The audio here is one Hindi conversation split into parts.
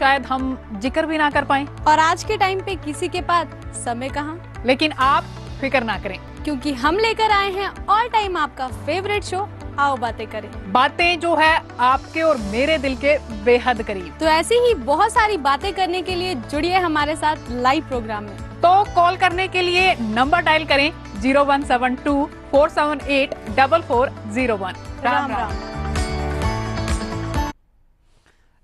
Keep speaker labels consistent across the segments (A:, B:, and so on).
A: शायद हम जिक्र भी ना कर पाए और आज के टाइम पे किसी के पास समय कहाँ लेकिन आप फिक्र ना करें क्योंकि हम लेकर आए हैं ऑल टाइम आपका फेवरेट शो आओ बातें करें बातें जो है आपके और मेरे दिल के बेहद करीब तो ऐसी ही बहुत सारी बातें करने के लिए जुड़िए हमारे साथ लाइव प्रोग्राम में तो कॉल करने के लिए नंबर डायल करें zero one seven two four seven eight double four zero one Ram Ram, Ram.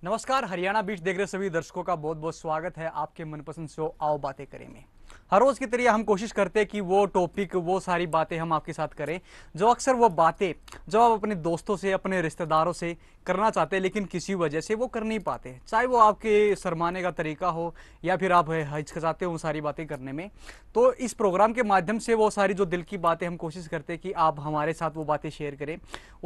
A: नमस्कार हरियाणा बीच देख रहे सभी दर्शकों का बहुत बहुत स्वागत है आपके मनपसंद शो आओ बातें करें में हर रोज़ की तरह हम कोशिश करते हैं कि वो टॉपिक वो सारी बातें हम आपके साथ करें जो अक्सर वो बातें जो आप अपने दोस्तों से अपने रिश्तेदारों से करना चाहते हैं लेकिन किसी वजह से वो कर नहीं पाते चाहे वो आपके शरमाने का तरीका हो या फिर आप हिचकचाते हो सारी बातें करने में तो इस प्रोग्राम के माध्यम से वो सारी जो दिल की बातें हम कोशिश करते हैं कि आप हमारे साथ वो बातें शेयर करें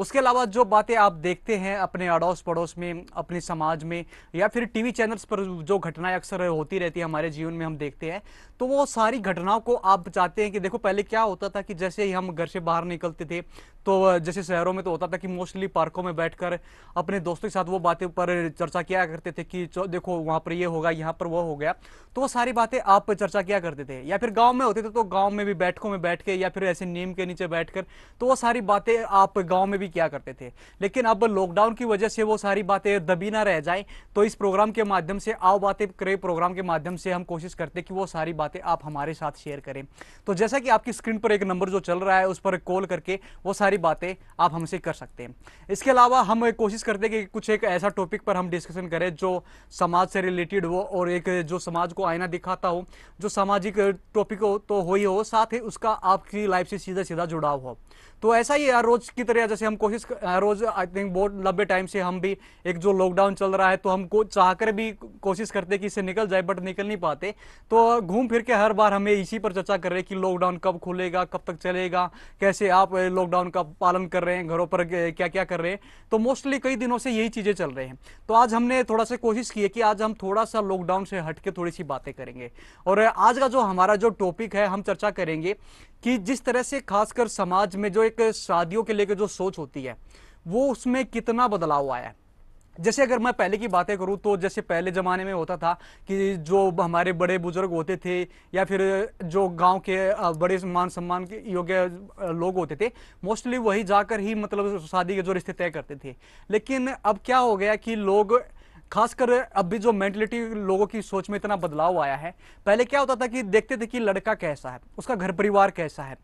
A: उसके अलावा जो बातें आप देखते हैं अपने अड़ोस पड़ोस में अपने समाज में या फिर टी चैनल्स पर जो घटनाएं अक्सर होती रहती है हमारे जीवन में हम देखते हैं तो वो सारी घटनाओं को आप चाहते हैं कि देखो पहले क्या होता था कि जैसे ही हम घर से बाहर निकलते थे तो जैसे शहरों में तो होता था कि मोस्टली पार्कों में बैठकर अपने दोस्तों के साथ वो बातें पर चर्चा किया करते थे कि देखो वहाँ पर ये होगा यहाँ पर वो हो गया तो वो सारी बातें आप चर्चा किया करते थे या फिर गाँव में होते थे तो गाँव में भी बैठकों में बैठ के या फिर ऐसे नीम के नीचे बैठ कर, तो वो सारी बातें आप गाँव में भी किया करते थे लेकिन अब लॉकडाउन की वजह से वो सारी बातें दबी ना रह जाए तो इस प्रोग्राम के माध्यम से आओ बातें करे प्रोग्राम के माध्यम से हम कोशिश करते कि वो सारी बातें आप हमारे साथ शेयर करें तो जैसा कि आपकी स्क्रीन पर एक नंबर जो चल रहा है उस पर कॉल करके वो सारी बातें आप हमसे कर सकते हैं इसके अलावा हम कोशिश कोशिश करते हैं कि कुछ एक ऐसा टॉपिक पर हम डिस्कशन करें जो समाज से रिलेटेड हो और एक जो समाज को आईना दिखाता हो जो सामाजिक टॉपिक हो तो हो ही हो साथ ही उसका आपकी लाइफ से सीधा सीधा जुड़ाव हो तो ऐसा ही यार रोज की तरह जैसे हम कोशिश रोज आई थिंक बहुत लंबे टाइम से हम भी एक जो लॉकडाउन चल रहा है तो हम चाहकर भी कोशिश करते कि इससे निकल जाए बट निकल नहीं पाते तो घूम फिर के हर बार हमें इसी पर चर्चा कर रहे हैं कि लॉकडाउन कब खुलेगा कब तक चलेगा कैसे आप लॉकडाउन का पालन कर रहे हैं घरों पर क्या क्या कर रहे हैं तो मोस्टली कई दिनों से यही चीज़ें चल रहे हैं तो आज हमने थोड़ा सा कोशिश की है कि आज हम थोड़ा सा लॉकडाउन से हट के थोड़ी सी बातें करेंगे और आज का जो हमारा जो टॉपिक है हम चर्चा करेंगे कि जिस तरह से खासकर समाज में जो एक शादियों के लेकर जो सोच होती है वो उसमें कितना बदलाव आया है जैसे अगर मैं पहले की बातें करूं तो जैसे पहले ज़माने में होता था कि जो हमारे बड़े बुजुर्ग होते थे या फिर जो गांव के बड़े मान सम्मान के योग्य लोग होते थे मोस्टली वही जाकर ही मतलब शादी के जो रिश्ते तय करते थे लेकिन अब क्या हो गया कि लोग खासकर अभी जो मेंटलिटी लोगों की सोच में इतना बदलाव आया है पहले क्या होता था कि देखते थे कि लड़का कैसा है उसका घर परिवार कैसा है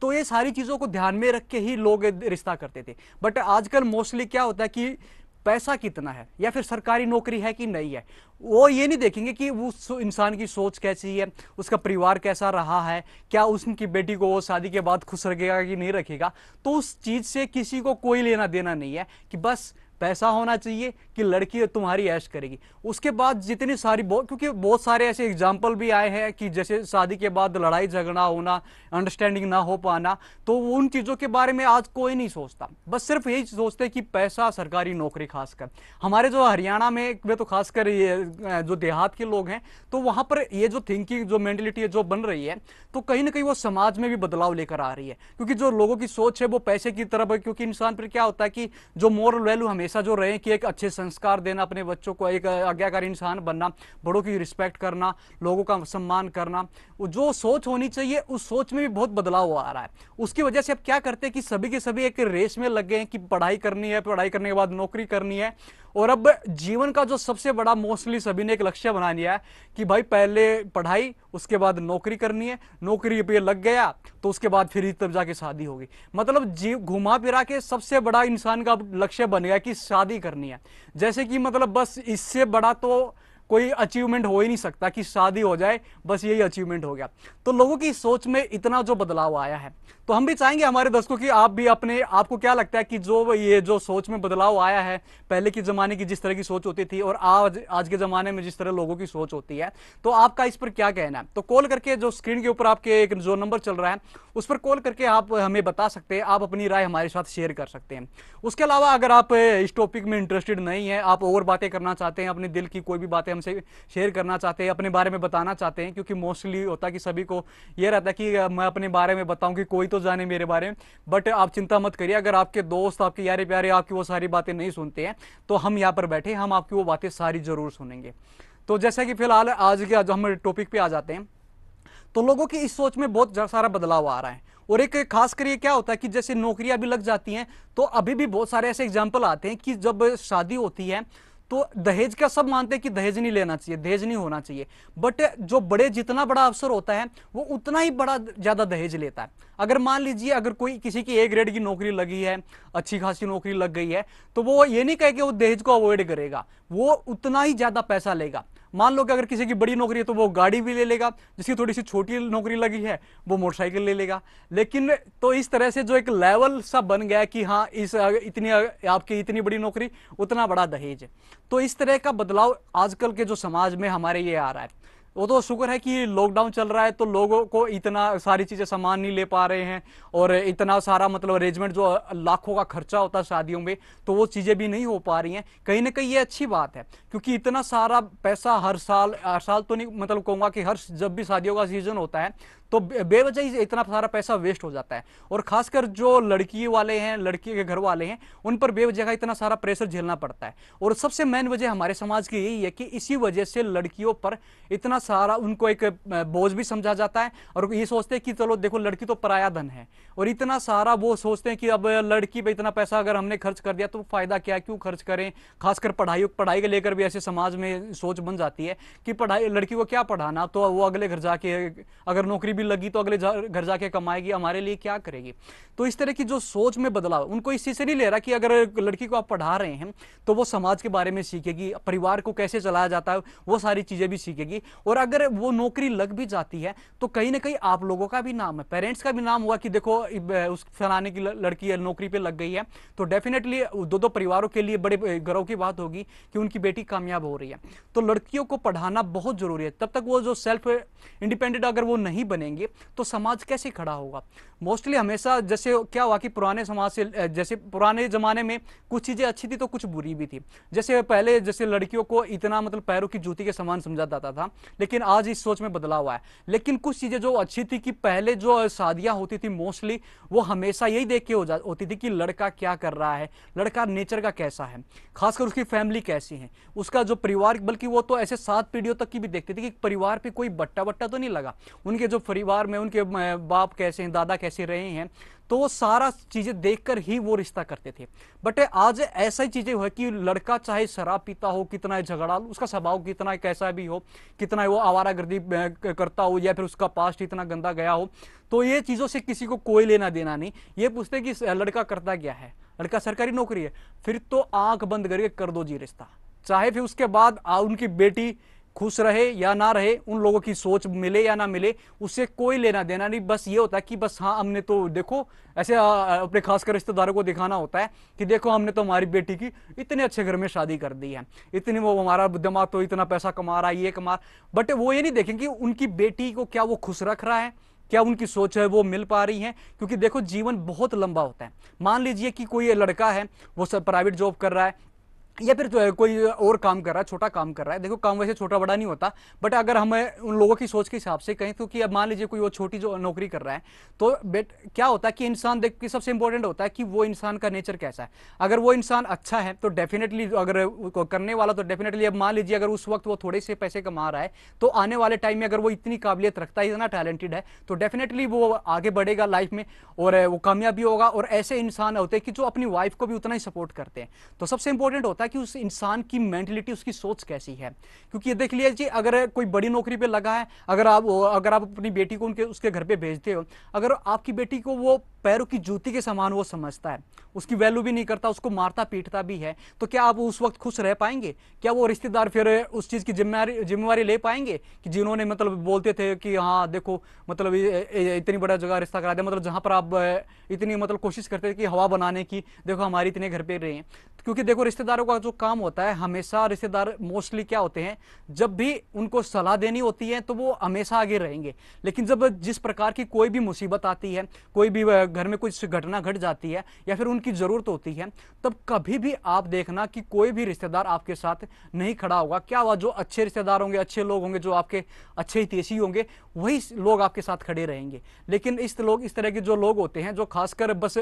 A: तो ये सारी चीज़ों को ध्यान में रख के ही लोग रिश्ता करते थे बट आजकल मोस्टली क्या होता है कि पैसा कितना है या फिर सरकारी नौकरी है कि नहीं है वो ये नहीं देखेंगे कि उस इंसान की सोच कैसी है उसका परिवार कैसा रहा है क्या उसकी बेटी को वो शादी के बाद खुश रखेगा कि नहीं रखेगा तो उस चीज़ से किसी को कोई लेना देना नहीं है कि बस पैसा होना चाहिए कि लड़की तुम्हारी ऐश करेगी उसके बाद जितनी सारी बहुत क्योंकि बहुत सारे ऐसे एग्जाम्पल भी आए हैं कि जैसे शादी के बाद लड़ाई झगड़ा होना अंडरस्टैंडिंग ना हो पाना तो उन चीज़ों के बारे में आज कोई नहीं सोचता बस सिर्फ यही सोचते कि पैसा सरकारी नौकरी खासकर हमारे जो हरियाणा में वे तो खासकर ये जो देहात के लोग हैं तो वहाँ पर ये जो थिंकिंग जो मैंटिलिटी है जो बन रही है तो कहीं ना कहीं वो समाज में भी बदलाव लेकर आ रही है क्योंकि जो लोगों की सोच है वो पैसे की तरफ है क्योंकि इंसान पर क्या होता है कि जो मॉरल वैल्यू हमेशा हमेशा जो रहे कि एक अच्छे संस्कार देना अपने बच्चों को एक आज्ञाकारी इंसान बनना बड़ों की रिस्पेक्ट करना लोगों का सम्मान करना जो सोच होनी चाहिए उस सोच में भी बहुत बदलाव आ रहा है उसकी वजह से अब क्या करते हैं कि सभी के सभी एक रेस में लग गए हैं कि पढ़ाई करनी है पढ़ाई करने के बाद नौकरी करनी है और अब जीवन का जो सबसे बड़ा मोस्टली सभी ने एक लक्ष्य बना लिया है कि भाई पहले पढ़ाई उसके बाद नौकरी करनी है नौकरी पे लग गया तो उसके बाद फिर तब जाके शादी होगी मतलब जीव घुमा फिरा के सबसे बड़ा इंसान का लक्ष्य बन गया कि शादी करनी है जैसे कि मतलब बस इससे बड़ा तो कोई अचीवमेंट हो ही नहीं सकता कि शादी हो जाए बस यही अचीवमेंट हो गया तो लोगों की सोच में इतना जो बदलाव आया है तो हम भी चाहेंगे हमारे दर्शकों की आप भी अपने आपको क्या लगता है कि जो ये जो सोच में बदलाव आया है पहले के ज़माने की जिस तरह की सोच होती थी और आज आज के ज़माने में जिस तरह लोगों की सोच होती है तो आपका इस पर क्या कहना है तो कॉल करके जो स्क्रीन के ऊपर आपके एक जो नंबर चल रहा है उस पर कॉल करके आप हमें बता सकते हैं आप अपनी राय हमारे साथ शेयर कर सकते हैं उसके अलावा अगर आप इस टॉपिक में इंटरेस्टेड नहीं है आप और बातें करना चाहते हैं अपने दिल की कोई भी बातें हमसे शेयर करना चाहते हैं अपने बारे में बताना चाहते हैं क्योंकि मोस्टली होता है कि सभी को ये रहता है कि मैं अपने बारे में बताऊं कि कोई तो जाने मेरे बारे में बट आप चिंता मत करिए अगर आपके दोस्त आपके यारे प्यारे आपकी वो सारी बातें नहीं सुनते हैं तो हम यहाँ पर बैठे हम आपकी वो बातें सारी ज़रूर सुनेंगे तो जैसा कि फिलहाल आज के आज हम टॉपिक पर आ जाते हैं तो लोगों की इस सोच में बहुत सारा बदलाव आ रहा है और एक खास करिए क्या होता है कि जैसे नौकरियां भी लग जाती हैं तो अभी भी बहुत सारे ऐसे एग्जाम्पल आते हैं कि जब शादी होती है तो दहेज का सब मानते हैं कि दहेज नहीं लेना चाहिए दहेज नहीं होना चाहिए बट जो बड़े जितना बड़ा अफसर होता है वो उतना ही बड़ा ज़्यादा दहेज लेता है अगर मान लीजिए अगर कोई किसी की ए ग्रेड की नौकरी लगी है अच्छी खासी नौकरी लग गई है तो वो ये नहीं कहे कि वो दहेज को अवॉइड करेगा वो उतना ही ज़्यादा पैसा लेगा मान लो कि अगर किसी की बड़ी नौकरी है तो वो गाड़ी भी ले लेगा जिसकी थोड़ी सी छोटी नौकरी लगी है वो मोटरसाइकिल ले लेगा लेकिन तो इस तरह से जो एक लेवल सा बन गया कि हाँ इस इतनी आपकी इतनी बड़ी नौकरी उतना बड़ा दहेज है तो इस तरह का बदलाव आजकल के जो समाज में हमारे ये आ रहा है वो तो शुक्र है कि लॉकडाउन चल रहा है तो लोगों को इतना सारी चीज़ें सामान नहीं ले पा रहे हैं और इतना सारा मतलब अरेंजमेंट जो लाखों का खर्चा होता है शादियों में तो वो चीज़ें भी नहीं हो पा रही हैं कहीं ना कहीं ये अच्छी बात है क्योंकि इतना सारा पैसा हर साल हर साल तो नहीं मतलब कहूँगा कि हर जब भी शादियों का सीज़न होता है तो बेवजह ही इतना सारा पैसा वेस्ट हो जाता है और खासकर जो लड़की वाले हैं लड़की के घर वाले हैं उन पर बेवजह का इतना सारा प्रेशर झेलना पड़ता है और सबसे मेन वजह हमारे समाज की यही है कि इसी वजह से लड़कियों पर इतना सारा उनको एक बोझ भी समझा जाता है और ये सोचते हैं कि चलो देखो लड़की तो पराया धन है और इतना सारा वो सोचते हैं कि अब लड़की पर इतना पैसा अगर हमने खर्च कर दिया तो फ़ायदा क्या क्यों खर्च करें खासकर पढ़ाई पढ़ाई को लेकर भी ऐसे समाज में सोच बन जाती है कि पढ़ाई लड़की को क्या पढ़ाना तो वो अगले घर जाके अगर नौकरी भी भी लगी तो अगले घर जाके कमाएगी हमारे लिए क्या करेगी तो इस तरह की जो सोच में बदलाव उनको इस चीज़ से नहीं ले रहा कि अगर लड़की को आप पढ़ा रहे हैं तो वो समाज के बारे में सीखेगी परिवार को कैसे चलाया जाता है वो सारी चीज़ें भी सीखेगी और अगर वो नौकरी लग भी जाती है तो कहीं ना कहीं आप लोगों का भी नाम है पेरेंट्स का भी नाम हुआ कि देखो उस फलाने की लड़की नौकरी पर लग गई है तो डेफिनेटली दो दो परिवारों के लिए बड़े गर्व की बात होगी कि उनकी बेटी कामयाब हो रही है तो लड़कियों को पढ़ाना बहुत जरूरी है तब तक वो जो सेल्फ इंडिपेंडेंट अगर वो नहीं बनेंगे जाएंगे तो समाज कैसे खड़ा होगा मोस्टली हमेशा जैसे क्या हुआ कि पुराने समाज से जैसे पुराने ज़माने में कुछ चीज़ें अच्छी थी तो कुछ बुरी भी थी जैसे पहले जैसे लड़कियों को इतना मतलब पैरों की जूती के समान समझा जाता था लेकिन आज इस सोच में बदलाव हुआ है लेकिन कुछ चीज़ें जो अच्छी थी कि पहले जो शादियाँ होती थी मोस्टली वो हमेशा यही देख के हो होती थी कि लड़का क्या कर रहा है लड़का नेचर का कैसा है खासकर उसकी फैमिली कैसी है उसका जो परिवार बल्कि वो तो ऐसे सात पीढ़ियों तक की भी देखती थी कि परिवार पर कोई बट्टा बट्टा तो नहीं लगा उनके जो परिवार में उनके बाप कैसे हैं दादा कैसे रहे हैं तो वो सारा चीज़ें देखकर ही वो रिश्ता करते थे बट आज ऐसा ही चीज़ें हुआ कि लड़का चाहे शराब पीता हो कितना है झगड़ालू उसका स्वभाव कितना कैसा भी हो कितना है वो आवारागर्दी करता हो या फिर उसका पास्ट इतना गंदा गया हो तो ये चीज़ों से किसी को कोई लेना देना नहीं ये पूछते कि लड़का करता क्या है लड़का सरकारी नौकरी है फिर तो आंख बंद करके कर दो जी रिश्ता चाहे फिर उसके बाद उनकी बेटी खुश रहे या ना रहे उन लोगों की सोच मिले या ना मिले उससे कोई लेना देना नहीं बस ये होता है कि बस हाँ हमने तो देखो ऐसे अपने खासकर रिश्तेदारों को दिखाना होता है कि देखो हमने तो हमारी बेटी की इतने अच्छे घर में शादी कर दी है इतनी वो हमारा दिमाग तो इतना पैसा कमा रहा है ये कमा बट वो ये नहीं देखें कि उनकी बेटी को क्या वो खुश रख रहा है क्या उनकी सोच है वो मिल पा रही है क्योंकि देखो जीवन बहुत लंबा होता है मान लीजिए कि कोई लड़का है वो सब प्राइवेट जॉब कर रहा है या फिर तो, कोई और काम कर रहा है छोटा काम कर रहा है देखो काम वैसे छोटा बड़ा नहीं होता बट अगर हमें उन लोगों की सोच के हिसाब से कहें तो कि अब मान लीजिए कोई वो छोटी जो नौकरी कर रहा है तो बेट क्या होता है कि इंसान देख के सबसे इंपॉर्टेंट होता है कि वो इंसान का नेचर कैसा है अगर वो इंसान अच्छा है तो डेफिनेटली अगर करने वाला तो डेफिनेटली अब मान लीजिए अगर उस वक्त वो थोड़े से पैसे कमा रहा है तो आने वाले टाइम में अगर वो इतनी काबिलियत रखता है इतना टैलेंटेड है तो डेफिनेटली वो आगे बढ़ेगा लाइफ में और वो कामयाबी होगा और ऐसे इंसान होते हैं कि जो अपनी वाइफ को भी उतना ही सपोर्ट करते हैं तो सबसे इंपॉर्टेंट होता है पता कि उस इंसान की मेंटेलिटी उसकी सोच कैसी है क्योंकि ये देख जी अगर कोई बड़ी नौकरी पे लगा है अगर आप अगर आप अपनी बेटी को उनके उसके घर पे भेजते हो अगर आपकी बेटी को वो पैरों की जूती के समान वो समझता है उसकी वैल्यू भी नहीं करता उसको मारता पीटता भी है तो क्या आप उस वक्त खुश रह पाएंगे क्या वो रिश्तेदार फिर उस चीज़ की जिम्मेवारी जिम्मेवारी ले पाएंगे कि जिन्होंने मतलब बोलते थे कि हाँ देखो मतलब इतनी बड़ा जगह रिश्ता करा दिया मतलब जहाँ पर आप इतनी मतलब कोशिश करते थे कि हवा बनाने की देखो हमारे इतने घर पर रहे तो क्योंकि देखो रिश्तेदारों का जो काम होता है हमेशा रिश्तेदार मोस्टली क्या होते हैं जब भी उनको सलाह देनी होती है तो वो हमेशा आगे रहेंगे लेकिन जब जिस प्रकार की कोई भी मुसीबत आती है कोई भी घर में कुछ घटना घट जाती है या फिर उनकी ज़रूरत होती है तब कभी भी आप देखना कि कोई भी रिश्तेदार आपके साथ नहीं खड़ा होगा क्या हुआ जो अच्छे रिश्तेदार होंगे अच्छे लोग होंगे जो आपके अच्छे हितेशी होंगे वही लोग आपके साथ खड़े रहेंगे लेकिन इस लोग इस तरह के जो लोग होते हैं जो खासकर बस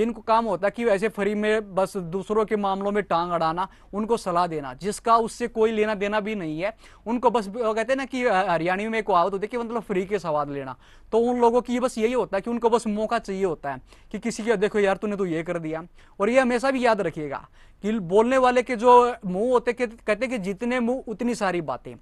A: जिनको काम होता है कि वैसे फ्री में बस दूसरों के मामलों में टांग अड़ाना उनको सलाह देना जिसका उससे कोई लेना देना भी नहीं है उनको बस कहते हैं ना कि हरियाणी में एक आवत होती है कि मतलब फ्री के सवाल लेना तो उन लोगों की बस यही होता है कि उनको बस मौका चाहिए होता है कि किसी के देखो यार तूने तो ये कर दिया और ये हमेशा भी याद रखिएगा कि बोलने वाले के जो मुंह होते कहते कि जितने मुंह उतनी सारी बातें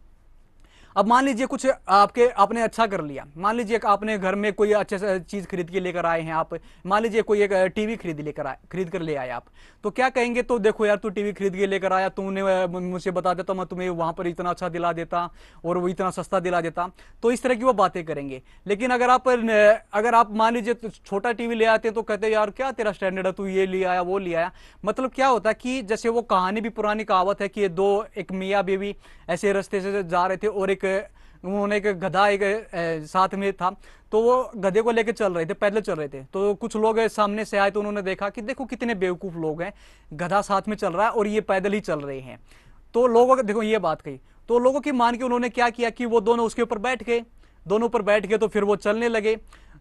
A: अब मान लीजिए कुछ आपके आपने अच्छा कर लिया मान लीजिए आपने घर में कोई अच्छे चीज़ खरीद के लेकर आए हैं आप मान लीजिए कोई एक टीवी खरीद लेकर आए खरीद कर ले आए आप तो क्या कहेंगे तो देखो यार तू टीवी खरीद के लेकर आया तुमने मुझे बता देता मैं तुम्हें वहाँ पर इतना अच्छा दिला देता और वो इतना सस्ता दिला देता तो इस तरह की वो बातें करेंगे लेकिन अगर आप अगर आप मान लीजिए तो छोटा टीवी ले आते तो कहते यार क्या तेरा स्टैंडर्ड है तू ये ले आया वो ले आया मतलब क्या होता है कि जैसे वो कहानी भी पुरानी कहावत है कि ये दो एक मियाँ बीवी ऐसे रस्ते से जा रहे थे और एक एक उन्होंने एक गधा एक साथ में था तो वो गधे को लेकर चल रहे थे पैदल चल रहे थे तो कुछ लोग सामने से आए तो उन्होंने देखा कि देखो कितने बेवकूफ़ लोग हैं गधा साथ में चल रहा है और ये पैदल ही चल रहे हैं तो लोगों का देखो ये बात कही तो लोगों की मान के उन्होंने क्या किया कि वो दोनों उसके ऊपर बैठ गए दोनों ऊपर बैठ गए तो फिर वो चलने लगे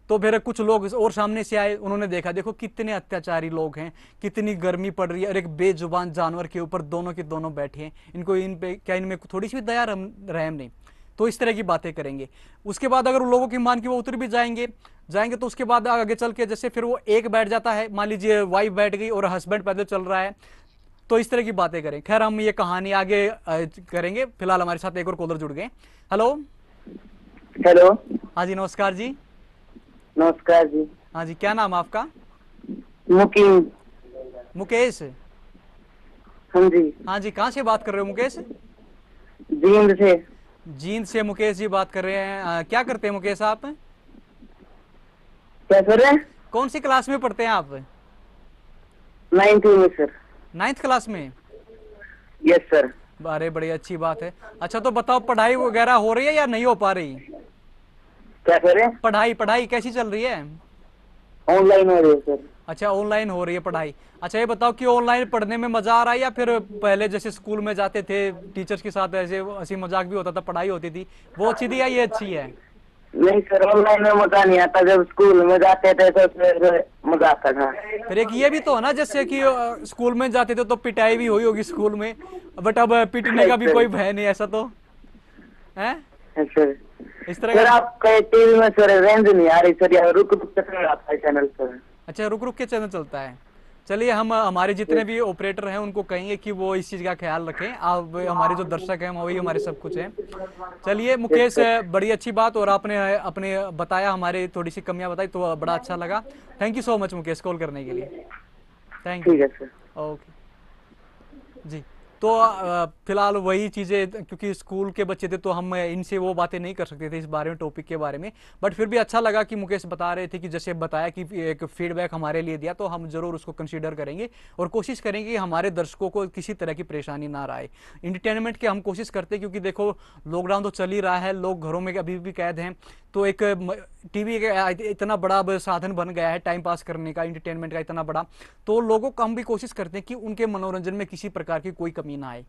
A: तो फिर कुछ लोग और सामने से आए उन्होंने देखा देखो कितने अत्याचारी लोग हैं कितनी गर्मी पड़ रही है और एक बेजुबान जानवर के ऊपर दोनों के दोनों बैठे हैं इनको इन पे क्या इनमें थोड़ी सी भी दया रहम नहीं तो इस तरह की बातें करेंगे उसके बाद अगर उन लोगों की मान के वो उतर भी जाएंगे जाएंगे तो उसके बाद आगे चल के जैसे फिर वो एक बैठ जाता है मान लीजिए वाइफ बैठ गई और हस्बैंड पैदल चल रहा है तो इस तरह की बातें करें खैर हम ये कहानी आगे करेंगे फिलहाल हमारे साथ एक और कॉलर जुड़ गए हेलो हेलो हाँ जी नमस्कार जी नमस्कार जी हाँ जी क्या नाम आपका मुकेश मुकेश हाँ जी हाँ जी कहाँ से बात कर रहे हो मुकेश जींद से जींद से मुकेश जी बात कर रहे हैं आ, क्या करते हैं मुकेश आप क्या कर रहे हैं कौन सी क्लास में पढ़ते हैं आप नाइन्थ में सर नाइन्थ क्लास में यस सर अरे बड़ी अच्छी बात है अच्छा तो बताओ पढ़ाई वगैरह हो रही है या नहीं हो पा रही क्या कर रहे हैं पढ़ाई पढ़ाई कैसी चल रही है ऑनलाइन हो रही है सर अच्छा ऑनलाइन हो रही है पढ़ाई अच्छा ये बताओ कि ऑनलाइन पढ़ने में मजा आ रहा है या फिर पहले जैसे स्कूल में जाते थे टीचर्स के साथ ऐसे हंसी मजाक भी होता था पढ़ाई होती थी वो अच्छी थी या ये अच्छी है नहीं सर ऑनलाइन में मजा नहीं आता जब स्कूल में जाते थे तो मजा आता था फिर एक ये भी तो है ना जैसे कि स्कूल में जाते थे तो पिटाई भी हुई होगी स्कूल में बट अब पिटने का भी कोई भय नहीं ऐसा तो है सर इस तरह सर आपका टीवी में सर रेंज नहीं आ रही सर रुक रुक चल आता है चैनल सर अच्छा रुक रुक के चैनल चलता है चलिए हम हमारे जितने भी ऑपरेटर हैं उनको कहेंगे कि वो इस चीज़ का ख्याल रखें आप हमारे जो दर्शक हैं वही हमारे सब कुछ हैं चलिए मुकेश बड़ी अच्छी बात और आपने अपने बताया हमारे थोड़ी सी कमियां बताई तो बड़ा अच्छा लगा thank you so much Mukesh call करने के लिए थैंक यू ओके जी तो फिलहाल वही चीज़ें क्योंकि स्कूल के बच्चे थे तो हम इनसे वो बातें नहीं कर सकते थे इस बारे में टॉपिक के बारे में बट फिर भी अच्छा लगा कि मुकेश बता रहे थे कि जैसे बताया कि एक फीडबैक हमारे लिए दिया तो हम ज़रूर उसको कंसिडर करेंगे और कोशिश करेंगे कि हमारे दर्शकों को किसी तरह की परेशानी ना आए इंटरटेनमेंट की हम कोशिश करते क्योंकि देखो लॉकडाउन तो चल ही रहा है लोग घरों में अभी भी कैद हैं तो एक टीवी इतना बड़ा साधन बन गया है टाइम पास करने का इंटरटेनमेंट का इतना बड़ा तो लोगों को हम भी कोशिश करते हैं कि उनके मनोरंजन में किसी प्रकार की कोई कमी ना आए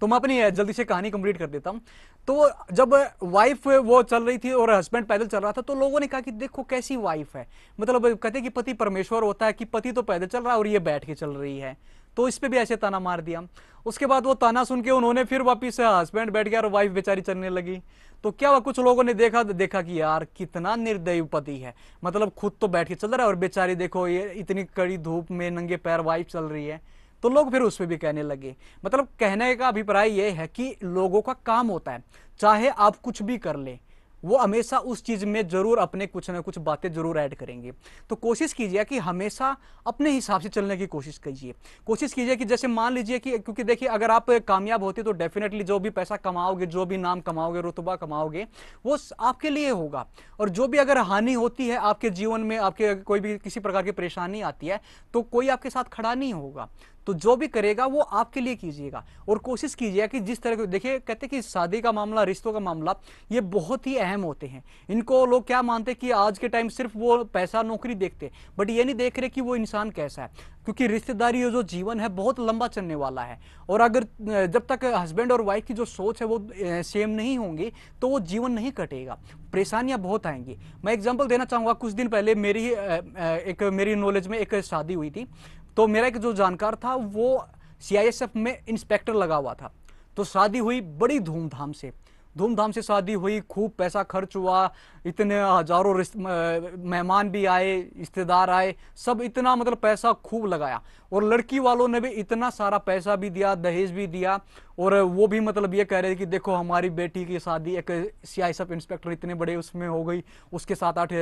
A: तो मैं अपनी जल्दी से कहानी कंप्लीट कर देता हूँ तो जब वाइफ वो चल रही थी और हस्बैंड पैदल चल रहा था तो लोगों ने कहा कि देखो कैसी वाइफ है मतलब कहते हैं कि पति परमेश्वर होता है कि पति तो पैदल चल रहा है और ये बैठ के चल रही है तो इस पर भी ऐसे ताना मार दिया उसके बाद वो ताना सुन के उन्होंने फिर वापिस हस्बैंड बैठ गया और वाइफ बेचारी चलने लगी तो क्या हुआ कुछ लोगों ने देखा तो देखा कि यार कितना निर्दयी पति है मतलब खुद तो बैठ के चल रहा है और बेचारी देखो ये इतनी कड़ी धूप में नंगे पैर वाइफ चल रही है तो लोग फिर उस पर भी कहने लगे मतलब कहने का अभिप्राय ये है कि लोगों का काम होता है चाहे आप कुछ भी कर लें वो हमेशा उस चीज़ में ज़रूर अपने कुछ ना कुछ बातें ज़रूर ऐड करेंगे तो कोशिश कीजिए कि हमेशा अपने हिसाब से चलने की कोशिश कीजिए कोशिश कीजिए कि जैसे मान लीजिए कि क्योंकि देखिए अगर आप कामयाब होते तो डेफिनेटली जो भी पैसा कमाओगे जो भी नाम कमाओगे रुतबा कमाओगे वो आपके लिए होगा और जो भी अगर हानि होती है आपके जीवन में आपके कोई भी किसी प्रकार की परेशानी आती है तो कोई आपके साथ खड़ा नहीं होगा तो जो भी करेगा वो आपके लिए कीजिएगा और कोशिश कीजिएगा कि जिस तरह के देखिए कहते हैं कि शादी का मामला रिश्तों का मामला ये बहुत ही अहम होते हैं इनको लोग क्या मानते हैं कि आज के टाइम सिर्फ वो पैसा नौकरी देखते बट ये नहीं देख रहे कि वो इंसान कैसा है क्योंकि रिश्तेदारी जो जीवन है बहुत लंबा चलने वाला है और अगर जब तक हस्बैंड और वाइफ की जो सोच है वो सेम नहीं होंगी तो वो जीवन नहीं कटेगा परेशानियां बहुत आएंगी मैं एग्जांपल देना चाहूँगा कुछ दिन पहले मेरी एक मेरी नॉलेज में एक शादी हुई थी तो मेरा एक जो जानकार था वो सीआईएसएफ में इंस्पेक्टर लगा हुआ था तो शादी हुई बड़ी धूमधाम से धूमधाम से शादी हुई खूब पैसा खर्च हुआ इतने हजारों मेहमान भी आए रिश्तेदार आए सब इतना मतलब पैसा खूब लगाया और लड़की वालों ने भी इतना सारा पैसा भी दिया दहेज भी दिया और वो भी मतलब ये कह रहे थे कि देखो हमारी बेटी की शादी एक सी सब इंस्पेक्टर इतने बड़े उसमें हो गई उसके साथ आठ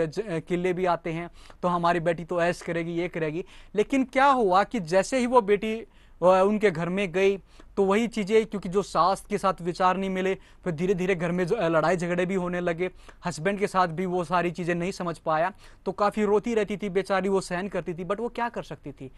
A: किले भी आते हैं तो हमारी बेटी तो ऐश करेगी ये करेगी लेकिन क्या हुआ कि जैसे ही वो बेटी उनके घर में गई तो वही चीज़ें क्योंकि जो सास के साथ विचार नहीं मिले फिर धीरे धीरे घर में लड़ाई झगड़े भी होने लगे हस्बैंड के साथ भी वो सारी चीज़ें नहीं समझ पाया तो काफ़ी रोती रहती थी बेचारी वो सहन करती थी बट वो क्या कर सकती थी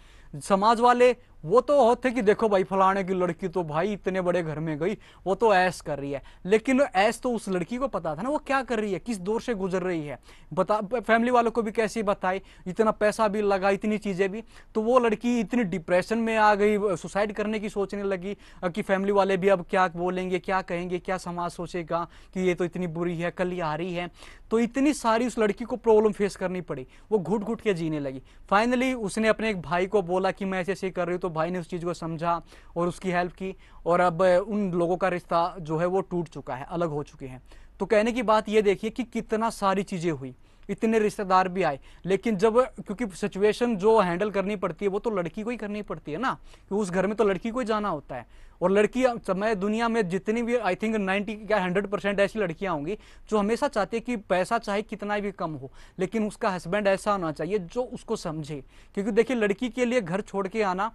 A: समाज वाले वो तो होते कि देखो भाई फलाने की लड़की तो भाई इतने बड़े घर में गई वो तो ऐस कर रही है लेकिन ऐस तो उस लड़की को पता था ना वो क्या कर रही है किस दौर से गुजर रही है बता फैमिली वालों को भी कैसे बताई इतना पैसा भी लगा इतनी चीज़ें भी तो वो लड़की इतनी डिप्रेशन में आ गई सुसाइड करने की सोचने लगी कि फैमिली वाले भी अब क्या बोलेंगे क्या कहेंगे क्या समाज सोचेगा कि ये तो इतनी बुरी है कल आ रही है तो इतनी सारी उस लड़की को प्रॉब्लम फेस करनी पड़ी वो घुट घुट के जीने लगी फाइनली उसने अपने एक भाई को बोला कि मैं ऐसे ऐसे कर रही हूँ तो भाई ने उस चीज़ को समझा और उसकी हेल्प की और अब उन लोगों का रिश्ता जो है वो टूट चुका है अलग हो चुके हैं तो कहने की बात ये देखिए कि कितना सारी चीज़ें हुई इतने रिश्तेदार भी आए लेकिन जब क्योंकि सिचुएशन जो हैंडल करनी पड़ती है वो तो लड़की को ही करनी पड़ती है ना कि उस घर में तो लड़की को ही जाना होता है और लड़की मैं दुनिया में जितनी भी आई थिंक 90 क्या 100 परसेंट ऐसी लड़कियां होंगी जो हमेशा चाहती है कि पैसा चाहे कितना भी कम हो लेकिन उसका हस्बैंड ऐसा होना चाहिए जो उसको समझे क्योंकि देखिए लड़की के लिए घर छोड़ के आना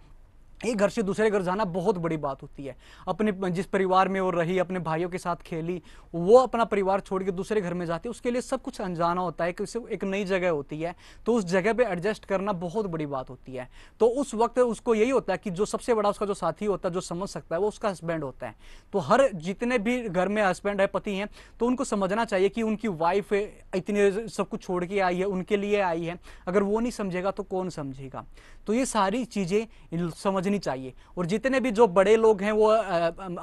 A: एक घर से दूसरे घर जाना बहुत बड़ी बात होती है अपने जिस परिवार में वो रही अपने भाइयों के साथ खेली वो अपना परिवार छोड़ के दूसरे घर में जाती है उसके लिए सब कुछ अनजाना होता है कि उसे एक नई जगह होती है तो उस जगह पे एडजस्ट करना बहुत बड़ी बात होती है तो उस वक्त उसको यही होता है कि जो सबसे बड़ा उसका जो साथी होता है जो समझ सकता है वो उसका हस्बैंड होता है तो हर जितने भी घर में हस्बैंड है पति हैं तो उनको समझना चाहिए कि उनकी वाइफ इतने सब कुछ छोड़ के आई है उनके लिए आई है अगर वो नहीं समझेगा तो कौन समझेगा तो ये सारी चीज़ें समझ समझनी चाहिए और जितने भी जो बड़े लोग हैं वो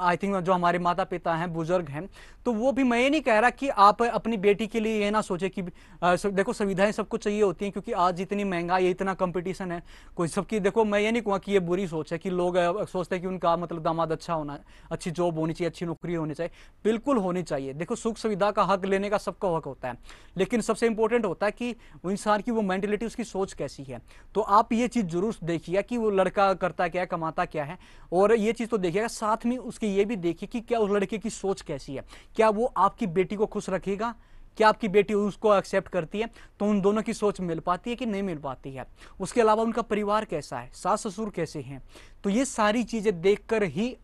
A: आई थिंक जो हमारे माता पिता हैं बुजुर्ग हैं तो वो भी मैं ये नहीं कह रहा कि आप अपनी बेटी के लिए ये ना सोचे कि आ, देखो सुविधाएं सबको चाहिए होती हैं क्योंकि आज इतनी महंगाई इतना कंपटीशन है कोई सबकी देखो मैं ये नहीं कहूँ कि ये बुरी सोच है कि लोग सोचते हैं कि उनका मतलब दामाद अच्छा होना अच्छी जॉब होनी चाहिए अच्छी नौकरी होनी चाहिए बिल्कुल होनी चाहिए देखो सुख सुविधा का हक लेने का सबका हक होता है लेकिन सबसे इंपॉर्टेंट होता है कि इंसान की वो मैंटेलिटी उसकी सोच कैसी है तो आप ये चीज़ जरूर देखिए कि वो लड़का करता है क्या है कमाता क्या है और ये चीज़ तो देखिएगा साथ में उसके ये भी देखिए कि क्या उस लड़के की सोच कैसी है क्या वो आपकी बेटी को खुश रखेगा क्या आपकी बेटी उसको एक्सेप्ट करती है तो उन दोनों की सोच मिल पाती है कि नहीं मिल पाती है उसके अलावा उनका परिवार कैसा है सास ससुर कैसे हैं तो ये सारी चीज़ें देखकर ही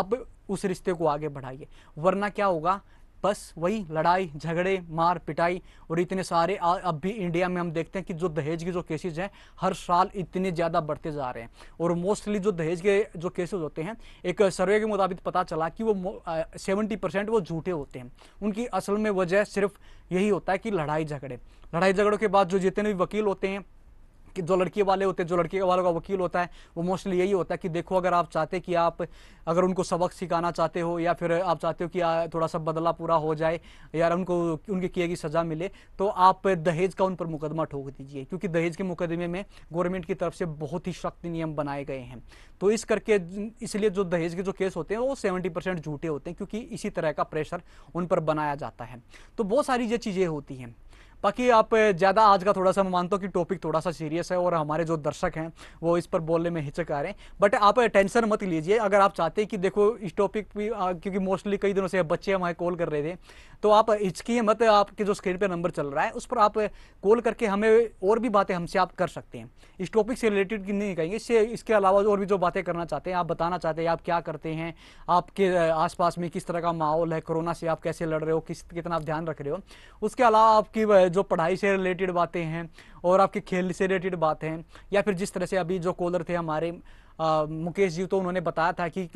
A: आप उस रिश्ते को आगे बढ़ाइए वरना क्या होगा बस वही लड़ाई झगड़े मार पिटाई और इतने सारे अब भी इंडिया में हम देखते हैं कि जो दहेज के जो केसेज हैं हर साल इतने ज़्यादा बढ़ते जा रहे हैं और मोस्टली जो दहेज के जो केसेज होते हैं एक सर्वे के मुताबिक पता चला कि वो सेवेंटी परसेंट वो झूठे होते हैं उनकी असल में वजह सिर्फ यही होता है कि लड़ाई झगड़े लड़ाई झगड़ों के बाद जो जितने भी वकील होते हैं जो लड़की वाले होते हैं जो लड़के वालों का वकील होता है वो मोस्टली यही होता है कि देखो अगर आप चाहते कि आप अगर उनको सबक सिखाना चाहते हो या फिर आप चाहते हो कि थोड़ा सा बदला पूरा हो जाए या उनको उनके किए की सज़ा मिले तो आप दहेज का उन पर मुकदमा ठोक दीजिए क्योंकि दहेज के मुकदमे में गवर्नमेंट की तरफ से बहुत ही सख्त नियम बनाए गए हैं तो इस करके इसलिए जो दहेज के जो केस होते हैं वो सेवेंटी झूठे होते हैं क्योंकि इसी तरह का प्रेशर उन पर बनाया जाता है तो बहुत सारी ये चीज़ें होती हैं बाकी आप ज़्यादा आज का थोड़ा सा मैं मानता हूँ कि टॉपिक थोड़ा सा सीरियस है और हमारे जो दर्शक हैं वो इस पर बोलने में हिचक आ रहे हैं बट आप टेंशन मत लीजिए अगर आप चाहते हैं कि देखो इस टॉपिक भी क्योंकि मोस्टली कई दिनों से बच्चे हमारे कॉल कर रहे थे तो आप हिचकी मत आपके जो स्क्रीन पर नंबर चल रहा है उस पर आप कॉल करके हमें और भी बातें हमसे आप कर सकते हैं इस टॉपिक से रिलेटेड नहीं कहेंगे इससे इसके अलावा और भी जो बातें करना चाहते हैं आप बताना चाहते हैं आप क्या करते हैं आपके आसपास में किस तरह का माहौल है कोरोना से आप कैसे लड़ रहे हो किस कितना आप ध्यान रख रहे हो उसके अलावा आपकी जो पढ़ाई से रिलेटेड बातें हैं और आपके खेल से रिलेटेड बातें हैं या फिर जिस तरह से अभी जो कॉलर थे हमारे मुकेश जी तो उन्होंने बताया था कि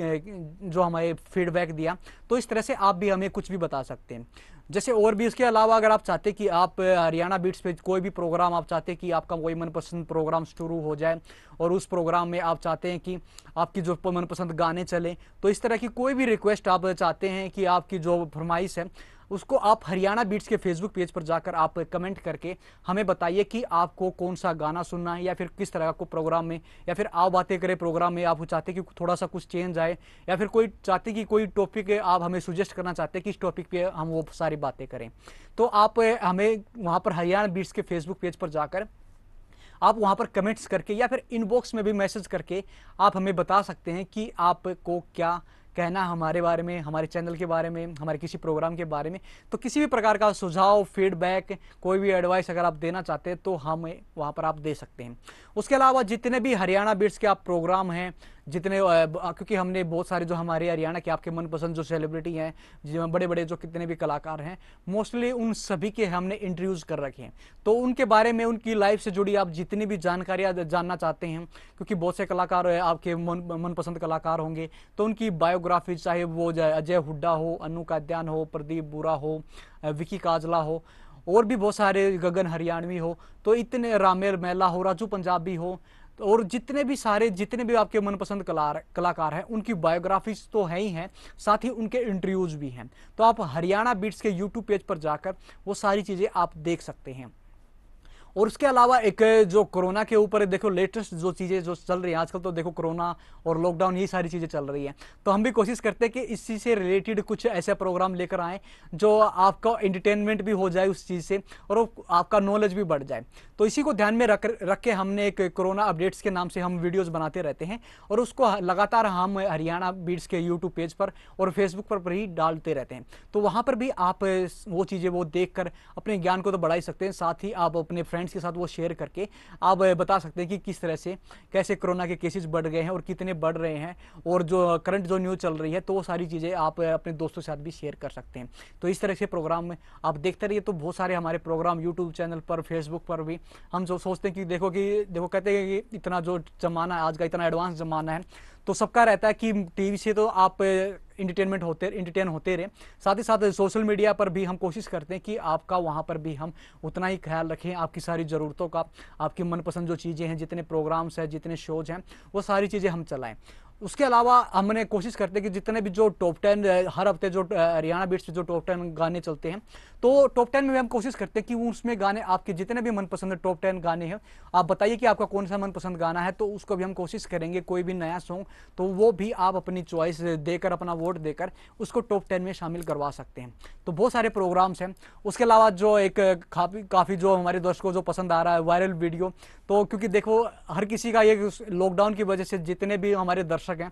A: जो हमारे फीडबैक दिया तो इस तरह से आप भी हमें कुछ भी बता सकते हैं जैसे और भी इसके अलावा अगर आप चाहते कि आप हरियाणा बीट्स पे कोई भी प्रोग्राम आप चाहते कि आपका कोई मनपसंद प्रोग्राम शुरू हो जाए और उस प्रोग्राम में आप चाहते हैं कि आपकी जो मनपसंद गाने चलें तो इस तरह की कोई भी रिक्वेस्ट आप चाहते हैं कि आपकी जो फरमाइश है उसको आप हरियाणा बीट्स के फेसबुक पेज पर जाकर आप कमेंट करके हमें बताइए कि आपको कौन सा गाना सुनना है या फिर किस तरह को प्रोग्राम में या फिर आप बातें करें प्रोग्राम में आप चाहते कि थोड़ा सा कुछ चेंज आए या फिर कोई चाहते कि कोई टॉपिक आप हमें सुजेस्ट करना चाहते कि इस टॉपिक पर हम वो सारी बातें करें तो आप हमें वहाँ पर हरियाणा बीट्स के फेसबुक पेज पर जाकर आप वहाँ पर कमेंट्स करके या फिर इनबॉक्स में भी मैसेज करके आप हमें बता सकते हैं कि आपको क्या कहना हमारे बारे में हमारे चैनल के बारे में हमारे किसी प्रोग्राम के बारे में तो किसी भी प्रकार का सुझाव फीडबैक कोई भी एडवाइस अगर आप देना चाहते हैं तो हम वहाँ पर आप दे सकते हैं उसके अलावा जितने भी हरियाणा बीट्स के आप प्रोग्राम हैं जितने क्योंकि हमने बहुत सारे जो हमारे हरियाणा के आपके मनपसंद जो सेलिब्रिटी हैं जो बड़े बड़े जो कितने भी कलाकार हैं मोस्टली उन सभी के हमने इंटरव्यूज़ कर रखे हैं तो उनके बारे में उनकी लाइफ से जुड़ी आप जितनी भी जानकारियाँ जानना चाहते हैं क्योंकि बहुत से कलाकार आपके मन मनपसंद कलाकार होंगे तो उनकी बायोग्राफी चाहे वो अजय हुड्डा हो अनु काद्यान हो प्रदीप बुरा हो विकी काजला हो और भी बहुत सारे गगन हरियाणवी हो तो इतने रामेर मेला हो राजू पंजाबी हो तो और जितने भी सारे जितने भी आपके मनपसंद कला कलाकार हैं उनकी बायोग्राफीज तो हैं ही हैं साथ ही उनके इंटरव्यूज भी हैं तो आप हरियाणा बीट्स के यूट्यूब पेज पर जाकर वो सारी चीज़ें आप देख सकते हैं और उसके अलावा एक जो कोरोना के ऊपर देखो लेटेस्ट जो चीज़ें जो चल रही हैं आजकल तो देखो कोरोना और लॉकडाउन ये सारी चीज़ें चल रही हैं तो हम भी कोशिश करते हैं कि इसी से रिलेटेड कुछ ऐसे प्रोग्राम लेकर आएँ जो आपका एंटरटेनमेंट भी हो जाए उस चीज़ से और आपका नॉलेज भी बढ़ जाए तो इसी को ध्यान में रख रख के हमने एक कोरोना अपडेट्स के नाम से हम वीडियोज़ बनाते रहते हैं और उसको लगातार हम हरियाणा बीट्स के यूट्यूब पेज पर और फेसबुक पर ही डालते रहते हैं तो वहाँ पर भी आप वो चीज़ें वो देख अपने ज्ञान को तो बढ़ा ही सकते हैं साथ ही आप अपने फ्रेंड फ्रेंड्स के साथ वो शेयर करके आप बता सकते हैं कि किस तरह से कैसे कोरोना के केसेस बढ़ गए हैं और कितने बढ़ रहे हैं और जो करंट जो न्यूज़ चल रही है तो वो सारी चीज़ें आप अपने दोस्तों के साथ भी शेयर कर सकते हैं तो इस तरह से प्रोग्राम आप देखते रहिए तो बहुत सारे हमारे प्रोग्राम यूट्यूब चैनल पर फेसबुक पर भी हम जो सोचते हैं कि देखो कि देखो कहते हैं कि इतना जो ज़माना है आज का इतना एडवांस ज़माना है तो सबका रहता है कि टीवी से तो आप इंटरटेनमेंट होते इंटरटेन होते रहे साथ ही साथ सोशल मीडिया पर भी हम कोशिश करते हैं कि आपका वहाँ पर भी हम उतना ही ख्याल रखें आपकी सारी ज़रूरतों का आपकी मनपसंद जो चीज़ें हैं जितने प्रोग्राम्स हैं जितने शोज हैं वो सारी चीज़ें हम चलाएँ उसके अलावा हमने कोशिश करते हैं कि जितने भी जो टॉप टेन हर हफ्ते जो हरियाणा बीट्स जो टॉप टेन गाने चलते हैं तो टॉप टेन में भी हम कोशिश करते हैं कि उसमें गाने आपके जितने भी मनपसंद टॉप टेन गाने हैं आप बताइए कि आपका कौन सा मनपसंद गाना है तो उसको भी हम कोशिश करेंगे कोई भी नया सॉन्ग तो वो भी आप अपनी चॉइस देकर अपना वोट देकर उसको टॉप टेन में शामिल करवा सकते हैं तो बहुत सारे प्रोग्राम्स हैं उसके अलावा जो एक काफ़ी काफ़ी जो हमारे दर्शकों जो पसंद आ रहा है वायरल वीडियो तो क्योंकि देखो हर किसी का ये लॉकडाउन की वजह से जितने भी हमारे दर्शक दर्शक हैं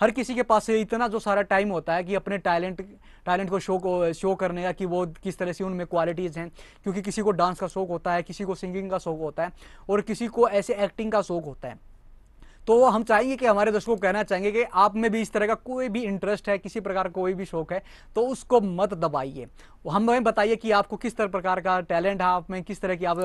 A: हर किसी के पास इतना जो सारा टाइम होता है कि अपने टैलेंट टैलेंट को शो को शो करने का कि वो किस तरह से उनमें क्वालिटीज़ हैं क्योंकि किसी को डांस का शौक होता है किसी को सिंगिंग का शौक होता है और किसी को ऐसे एक्टिंग का शौक होता है तो हम चाहेंगे कि हमारे दर्शकों को कहना चाहेंगे कि आप में भी इस तरह का कोई भी इंटरेस्ट है किसी प्रकार का कोई भी शौक है तो उसको मत दबाइए हमें बताइए कि आपको किस तरह प्रकार का टैलेंट है आप में किस तरह की आप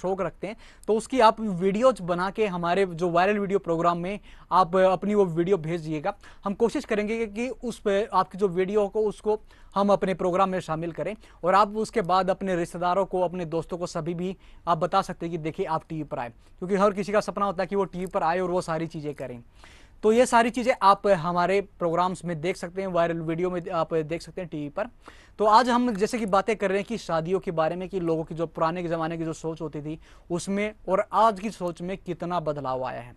A: शौक रखते हैं तो उसकी आप वीडियोज बना के हमारे जो वायरल वीडियो प्रोग्राम में आप अपनी वो वीडियो भेजिएगा हम कोशिश करेंगे कि उस पर आपकी जो वीडियो को उसको हम अपने प्रोग्राम में शामिल करें और आप उसके बाद अपने रिश्तेदारों को अपने दोस्तों को सभी भी आप बता सकते हैं कि देखिए आप टी पर आए क्योंकि हर किसी का सपना होता है कि वो टी पर आए और वो सारी चीज़ें करें तो ये सारी चीज़ें आप हमारे प्रोग्राम्स में देख सकते हैं वायरल वीडियो में आप देख सकते हैं टीवी पर तो आज हम जैसे कि बातें कर रहे हैं कि शादियों के बारे में कि लोगों की जो पुराने के ज़माने की जो सोच होती थी उसमें और आज की सोच में कितना बदलाव आया है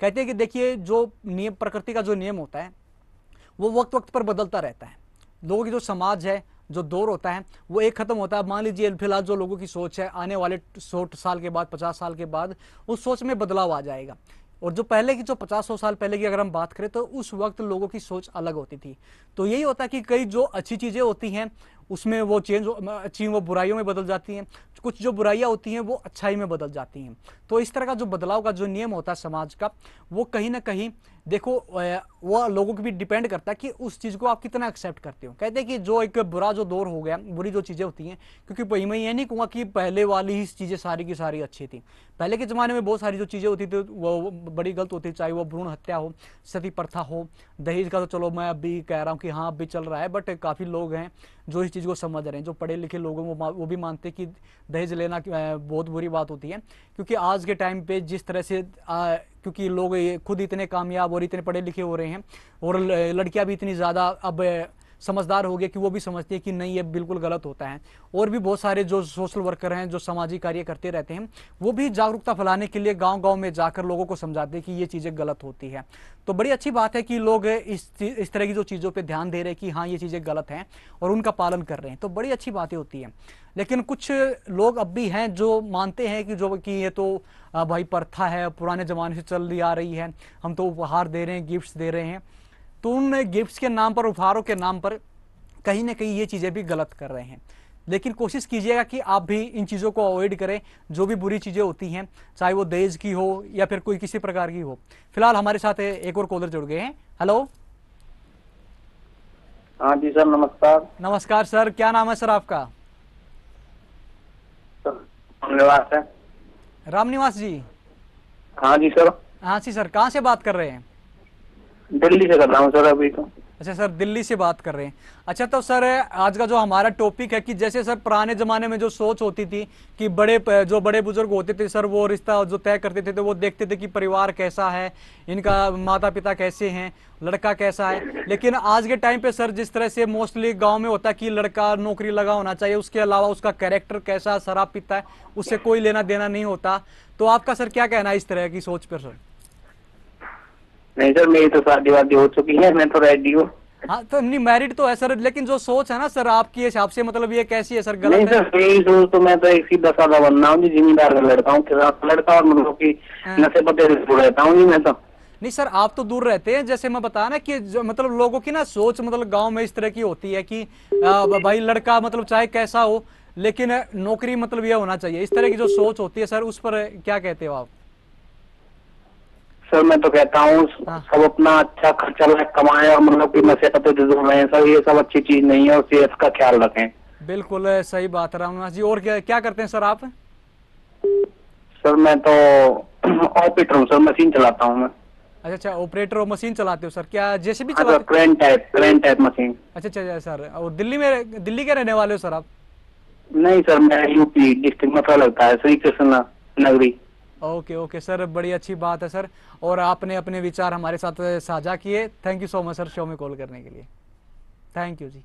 A: कहते हैं कि देखिए जो नियम प्रकृति का जो नियम होता है वो वक्त वक्त पर बदलता रहता है लोगों की जो समाज है जो दौर होता है वो एक ख़त्म होता है मान लीजिए फिलहाल जो लोगों की सोच है आने वाले सौ साल के बाद पचास साल के बाद उस सोच में बदलाव आ जाएगा और जो पहले की जो पचास सौ साल पहले की अगर हम बात करें तो उस वक्त लोगों की सोच अलग होती थी तो यही होता है कि कई जो अच्छी चीज़ें होती हैं उसमें वो चेंज अच्छी वो बुराइयों में बदल जाती हैं कुछ जो बुराइयाँ होती हैं वो अच्छाई में बदल जाती हैं तो इस तरह का जो बदलाव का जो नियम होता है समाज का वो कहीं ना कहीं देखो वो लोगों के भी डिपेंड करता है कि उस चीज़ को आप कितना एक्सेप्ट करते हो कहते हैं कि जो एक बुरा जो दौर हो गया बुरी जो चीज़ें होती हैं क्योंकि मैं ये नहीं कहूँगा कि पहले वाली ही चीज़ें सारी की सारी अच्छी थी पहले के ज़माने में बहुत सारी जो चीज़ें होती थी वो बड़ी गलत होती चाहे वो भ्रूण हत्या हो सती प्रथा हो दहेज का तो चलो मैं अभी कह रहा हूँ कि हाँ अभी चल रहा है बट काफ़ी लोग हैं जो इस चीज़ को समझ रहे हैं जो पढ़े लिखे लोगों को वो भी मानते हैं कि दहेज लेना बहुत बुरी बात होती है क्योंकि आज के टाइम पे जिस तरह से आ, क्योंकि लोग खुद इतने कामयाब और इतने पढ़े लिखे हो रहे हैं और लड़कियां भी इतनी ज़्यादा अब समझदार हो गए कि वो भी समझती है कि नहीं ये बिल्कुल गलत होता है और भी बहुत सारे जो सोशल वर्कर हैं जो सामाजिक कार्य करते रहते हैं वो भी जागरूकता फैलाने के लिए गाँव गाँव में जाकर लोगों को समझाते हैं कि ये चीज़ें गलत होती है तो बड़ी अच्छी बात है कि लोग इस इस तरह की जो चीज़ों पर ध्यान दे रहे हैं कि हाँ ये चीज़ें गलत हैं और उनका पालन कर रहे हैं तो बड़ी अच्छी बातें होती हैं लेकिन कुछ लोग अब भी हैं जो मानते हैं कि जो कि ये तो भाई प्रथा है पुराने ज़माने से चल रही आ रही है हम तो उपहार दे रहे हैं गिफ्ट्स दे रहे हैं तो उन गिफ्ट्स के नाम पर उपहारों के नाम पर कहीं ना कहीं ये चीज़ें भी गलत कर रहे हैं लेकिन कोशिश कीजिएगा कि आप भी इन चीज़ों को अवॉइड करें जो भी बुरी चीज़ें होती हैं चाहे वो दहेज की हो या फिर कोई किसी प्रकार की हो फिलहाल हमारे साथ एक और कॉलर जुड़ गए हैं हेलो हाँ जी सर नमस्कार नमस्कार सर क्या नाम है सर आपका रामनिवास है रामनिवास जी हाँ जी सर हाँ जी सर कहाँ से बात कर रहे हैं दिल्ली से कर रहा हूँ सर अभी तो अच्छा सर दिल्ली से बात कर रहे हैं अच्छा तो सर आज का जो हमारा टॉपिक है कि जैसे सर पुराने जमाने में जो सोच होती थी कि बड़े जो बड़े बुजुर्ग होते थे सर वो रिश्ता जो तय करते थे तो वो देखते थे कि परिवार कैसा है इनका माता पिता कैसे हैं लड़का कैसा है लेकिन आज के टाइम पे सर जिस तरह से मोस्टली गाँव में होता है कि लड़का नौकरी लगा होना चाहिए उसके अलावा उसका कैरेक्टर कैसा शराब पीता है उससे कोई लेना देना नहीं होता तो आपका सर क्या कहना है इस तरह की सोच पर सर नहीं सर मेरी तो शादी वादी हो चुकी है मैं तो रेडी हूँ हाँ तो नहीं मैरिड तो है सर लेकिन जो सोच है ना सर आपकी हिसाब से मतलब ये कैसी है सर गलत नहीं सर मेरी सोच तो मैं तो एक सीधा साधा बनना हूँ जी जिम्मेदार का लड़का हूँ लड़का और मतलब की हाँ। नशे पते रहता हूँ जी मैं तो नहीं सर आप तो दूर रहते हैं जैसे मैं बता ना कि मतलब लोगों की ना सोच मतलब गांव में इस तरह की होती है कि आ, भाई लड़का मतलब चाहे कैसा हो लेकिन नौकरी मतलब यह होना चाहिए इस तरह की जो सोच होती है सर उस पर क्या कहते हो आप सर मैं तो कहता हूँ हाँ। सब अपना अच्छा खर्चा लायक कमाए और मतलब की नशे पते जो रहे हैं सर ये सब अच्छी चीज नहीं है और सेहत का ख्याल रखें बिल्कुल सही बात है रामनाथ जी और क्या क्या करते हैं सर आप सर मैं तो ऑपरेटर हूँ सर मशीन चलाता हूँ मैं अच्छा अच्छा ऑपरेटर और मशीन चलाते हो सर क्या जैसे भी हाँ, चलाते crane type crane type machine अच्छा अच्छा सर और दिल्ली में दिल्ली के रहने वाले हो सर आप नहीं सर मैं यूपी डिस्ट्रिक्ट मथुरा लगता है श्री कृष्ण नगरी ओके ओके सर बड़ी अच्छी बात है सर और आपने अपने विचार हमारे साथ साझा किए thank you so much sir show में कॉल करने के लिए थैंक यू जी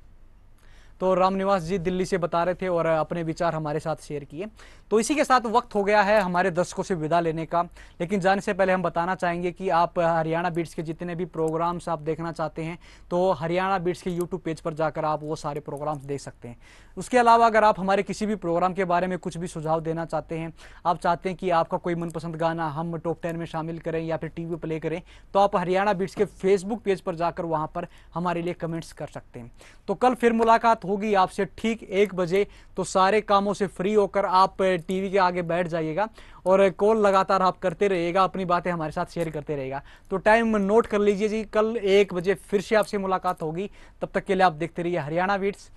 A: तो रामनिवास जी दिल्ली से बता रहे थे और अपने विचार हमारे साथ शेयर किए तो इसी के साथ वक्त हो गया है हमारे दर्शकों से विदा लेने का लेकिन जाने से पहले हम बताना चाहेंगे कि आप हरियाणा बीट्स के जितने भी प्रोग्राम्स आप देखना चाहते हैं तो हरियाणा बीट्स के यूट्यूब पेज पर जाकर आप वो सारे प्रोग्राम्स देख सकते हैं उसके अलावा अगर आप हमारे किसी भी प्रोग्राम के बारे में कुछ भी सुझाव देना चाहते हैं आप चाहते हैं कि आपका कोई मनपसंद गाना हम टॉप टेन में शामिल करें या फिर टी प्ले करें तो आप हरियाणा बीट्स के फेसबुक पेज पर जाकर वहाँ पर हमारे लिए कमेंट्स कर सकते हैं तो कल फिर मुलाकात होगी आपसे ठीक एक बजे तो सारे कामों से फ्री होकर आप टीवी के आगे बैठ जाइएगा और कॉल लगातार आप करते रहिएगा अपनी बातें हमारे साथ शेयर करते रहेगा तो टाइम नोट कर लीजिए जी कल एक बजे फिर से आपसे मुलाकात होगी तब तक के लिए आप देखते रहिए हरियाणा बीट्स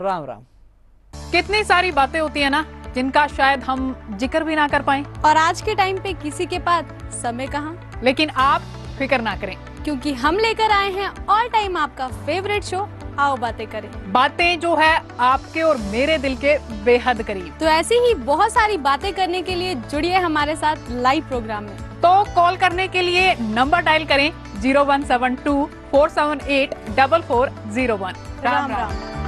A: राम राम कितनी सारी बातें होती है ना जिनका शायद हम जिक्र भी ना कर पाए और आज के टाइम पे किसी के पास समय कहाँ लेकिन आप फिक्र ना करें क्योंकि हम लेकर आए हैं ऑल टाइम आपका फेवरेट शो आओ बातें करें बातें जो है आपके और मेरे दिल के बेहद करीब तो ऐसी ही बहुत सारी बातें करने के लिए जुड़िए हमारे साथ लाइव प्रोग्राम में तो कॉल करने के लिए नंबर डायल करें zero one seven two four seven eight double four zero one Ram Ram, Ram.